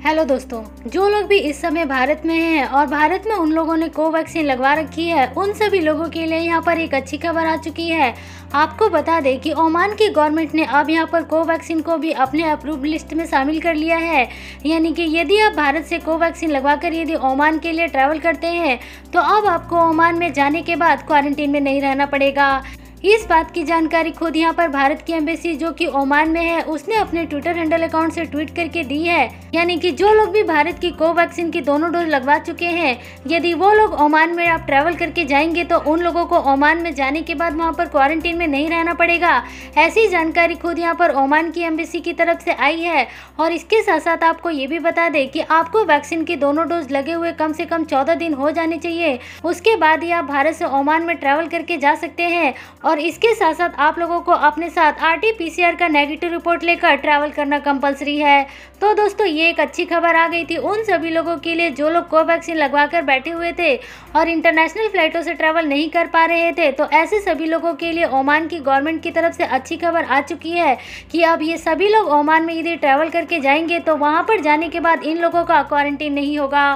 hello दोस्तों जो लोग भी इस समय भारत में हैं और भारत में उन लोगों ने कोवैक्सीन लगवा रखी है उन सभी लोगों के लिए यहाँ पर एक अच्छी खबर आ चुकी है आपको बता दें कि ओमान की गवर्नमेंट ने अब यहाँ पर कोवैक्सीन को भी अपने अप्रूव लिस्ट में शामिल कर लिया है यानी कि यदि आप भारत से कोवैक्सीन लगवा कर यदि ओमान के लिए ट्रैवल करते हैं तो अब आपको ओमान में जाने के बाद क्वारंटीन में नहीं रहना पड़ेगा इस बात की जानकारी खुद यहाँ पर भारत की एम्बेसी जो कि ओमान में है उसने अपने ट्विटर हैंडल अकाउंट से ट्वीट करके दी है यानी कि जो लोग भी भारत की कोवैक्सीन की दोनों डोज लगवा चुके हैं यदि वो लोग ओमान में आप ट्रैवल करके जाएंगे तो उन लोगों को ओमान में जाने के बाद वहाँ पर क्वारंटीन में नहीं रहना पड़ेगा ऐसी जानकारी खुद यहाँ पर ओमान की एम्बेसी की तरफ से आई है और इसके साथ साथ आपको ये भी बता दें कि आपको वैक्सीन की दोनों डोज लगे हुए कम से कम चौदह दिन हो जाने चाहिए उसके बाद ही आप भारत से ओमान में ट्रैवल करके जा सकते हैं और और इसके साथ साथ आप लोगों को अपने साथ आर का नेगेटिव रिपोर्ट लेकर ट्रैवल करना कंपलसरी है तो दोस्तों ये एक अच्छी खबर आ गई थी उन सभी लोगों के लिए जो लोग कोवैक्सीन लगवा कर बैठे हुए थे और इंटरनेशनल फ्लाइटों से ट्रैवल नहीं कर पा रहे थे तो ऐसे सभी लोगों के लिए ओमान की गवर्नमेंट की तरफ से अच्छी खबर आ चुकी है कि अब ये सभी लोग ओमान में यदि ट्रैवल करके जाएंगे तो वहाँ पर जाने के बाद इन लोगों का क्वारंटीन नहीं होगा